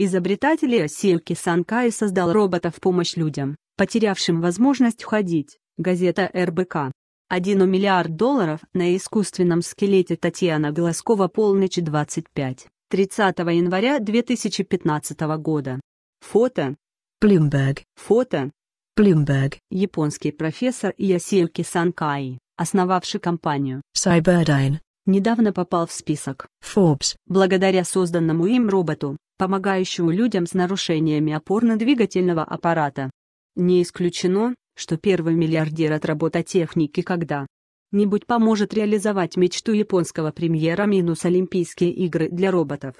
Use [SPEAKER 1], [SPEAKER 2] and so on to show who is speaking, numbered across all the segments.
[SPEAKER 1] Изобретатель Сирки Санкай создал робота в помощь людям, потерявшим возможность ходить, газета РБК. 1 миллиард долларов на искусственном скелете Татьяна Глазкова полночь 25, 30 января 2015 года. Фото. Bloomberg. Фото. Bloomberg. Японский профессор Ясирки Санкай, основавший компанию Cyberdyne, недавно попал в список Forbes благодаря созданному им роботу помогающему людям с нарушениями опорно-двигательного аппарата. Не исключено, что первый миллиардер от робототехники когда-нибудь поможет реализовать мечту японского премьера минус Олимпийские игры для роботов.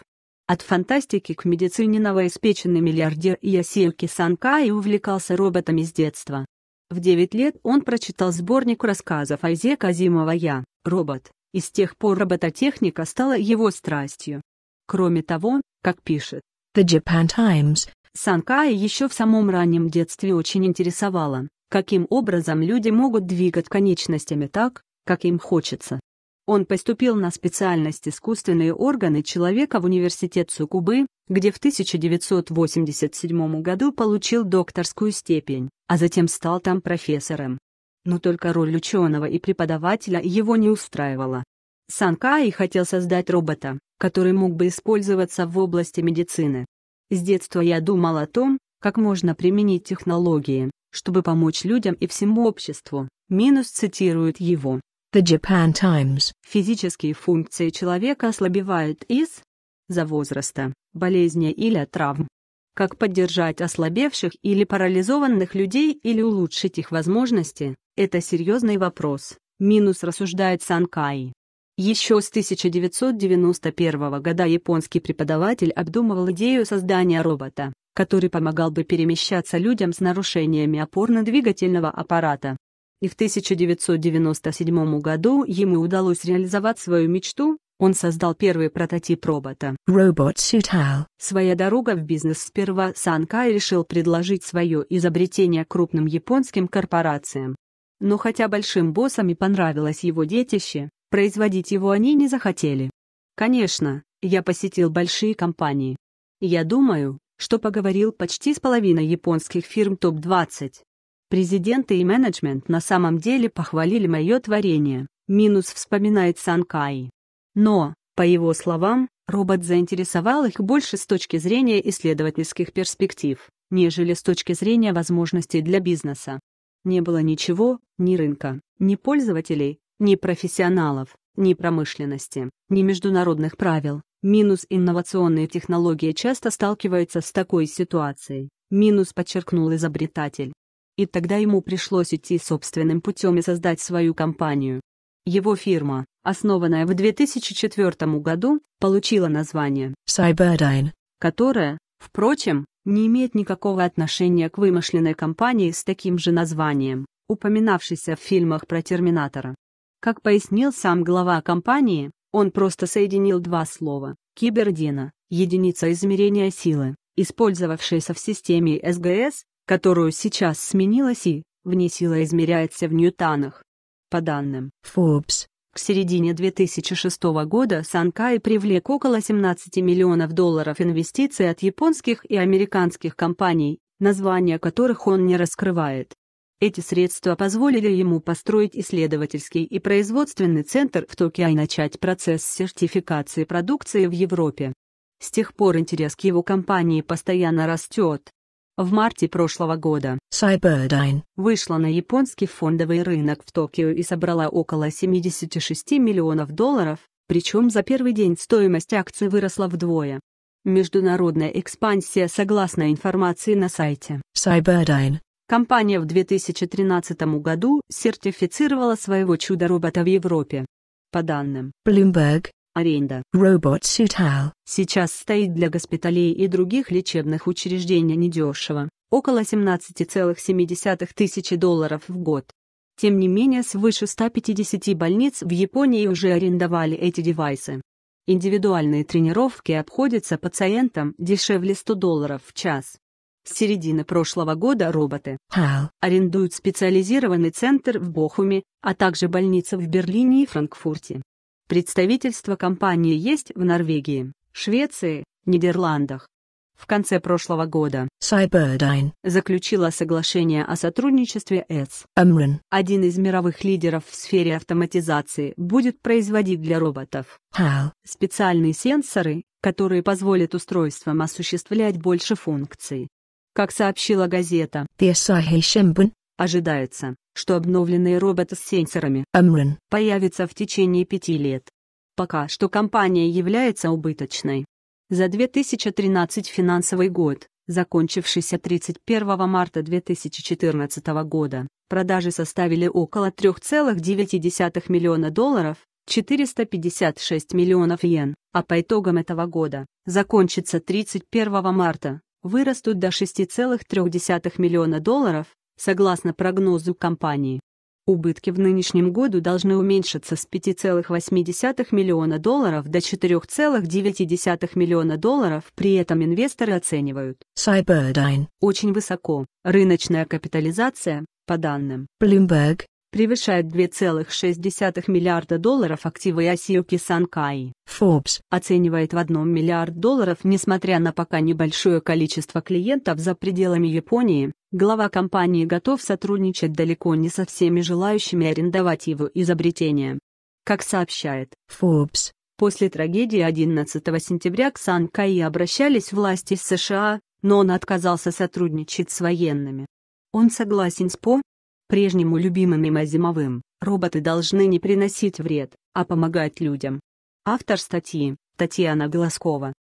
[SPEAKER 1] От фантастики к медицине новоиспеченный миллиардер Ясиюки Санкай увлекался роботами с детства. В 9 лет он прочитал сборник рассказов Айзе Казимова «Я, робот», и с тех пор робототехника стала его страстью. Кроме того, как пишет The Japan Times, Санкая еще в самом раннем детстве очень интересовала, каким образом люди могут двигать конечностями так, как им хочется. Он поступил на специальность «Искусственные органы человека» в университет Сукубы, где в 1987 году получил докторскую степень, а затем стал там профессором. Но только роль ученого и преподавателя его не устраивала. Санкай хотел создать робота, который мог бы использоваться в области медицины. С детства я думал о том, как можно применить технологии, чтобы помочь людям и всему обществу. Минус цитирует его. The Japan Times. Физические функции человека ослабевают из за возраста, болезни или травм. Как поддержать ослабевших или парализованных людей или улучшить их возможности – это серьезный вопрос. Минус рассуждает Санкай. Еще с 1991 года японский преподаватель обдумывал идею создания робота, который помогал бы перемещаться людям с нарушениями опорно-двигательного аппарата. И в 1997 году ему удалось реализовать свою мечту, он создал первый прототип робота. Robot Sutal. Своя дорога в бизнес сперва Санкай решил предложить свое изобретение крупным японским корпорациям. Но хотя большим боссам и понравилось его детище, Производить его они не захотели. Конечно, я посетил большие компании. Я думаю, что поговорил почти с половиной японских фирм топ-20. Президенты и менеджмент на самом деле похвалили мое творение, минус вспоминает Санкай. Но, по его словам, робот заинтересовал их больше с точки зрения исследовательских перспектив, нежели с точки зрения возможностей для бизнеса. Не было ничего, ни рынка, ни пользователей, ни профессионалов, ни промышленности, ни международных правил. Минус инновационные технологии часто сталкиваются с такой ситуацией. Минус подчеркнул изобретатель. И тогда ему пришлось идти собственным путем и создать свою компанию. Его фирма, основанная в 2004 году, получила название Cyberdyne, которая, впрочем, не имеет никакого отношения к вымышленной компании с таким же названием, упоминавшейся в фильмах про Терминатора. Как пояснил сам глава компании, он просто соединил два слова – кибердина, единица измерения силы, использовавшаяся в системе СГС, которую сейчас сменилась и, вне сила измеряется в ньютанах. По данным Forbes, к середине 2006 года Санкай привлек около 17 миллионов долларов инвестиций от японских и американских компаний, названия которых он не раскрывает. Эти средства позволили ему построить исследовательский и производственный центр в Токио и начать процесс сертификации продукции в Европе. С тех пор интерес к его компании постоянно растет. В марте прошлого года Cyberdyne вышла на японский фондовый рынок в Токио и собрала около 76 миллионов долларов, причем за первый день стоимость акций выросла вдвое. Международная экспансия согласно информации на сайте Cyberdyne Компания в 2013 году сертифицировала своего чудо-робота в Европе. По данным Bloomberg, аренда Robot Sutal сейчас стоит для госпиталей и других лечебных учреждений недешево, около 17,7 тысячи долларов в год. Тем не менее, свыше 150 больниц в Японии уже арендовали эти девайсы. Индивидуальные тренировки обходятся пациентам дешевле 100 долларов в час. С середины прошлого года роботы арендуют специализированный центр в Бохуме, а также больницы в Берлине и Франкфурте. Представительство компании есть в Норвегии, Швеции, Нидерландах. В конце прошлого года Cyberdyne заключила соглашение о сотрудничестве с Amrin. Один из мировых лидеров в сфере автоматизации будет производить для роботов How? специальные сенсоры, которые позволят устройствам осуществлять больше функций, как сообщила газета The Asahi ожидается, что обновленные роботы с сенсорами Amrin. появятся в течение пяти лет. Пока что компания является убыточной. За 2013 финансовый год, закончившийся 31 марта 2014 года, продажи составили около 3,9 миллиона долларов, 456 миллионов йен, а по итогам этого года, закончится 31 марта, вырастут до 6,3 миллиона долларов, согласно прогнозу компании. Убытки в нынешнем году должны уменьшиться с 5,8 миллиона долларов до 4,9 миллиона долларов, при этом инвесторы оценивают Cyberdyne очень высоко. Рыночная капитализация, по данным Bloomberg, превышает 2,6 миллиарда долларов активы Асиоки Санкай. Forbes оценивает в 1 миллиард долларов, несмотря на пока небольшое количество клиентов за пределами Японии, глава компании готов сотрудничать далеко не со всеми желающими арендовать его изобретение. Как сообщает Forbes, после трагедии 11 сентября к Санкай обращались власти США, но он отказался сотрудничать с военными. Он согласен с ПО, по-прежнему любимыми Азимовым, роботы должны не приносить вред, а помогать людям. Автор статьи – Татьяна Голоскова.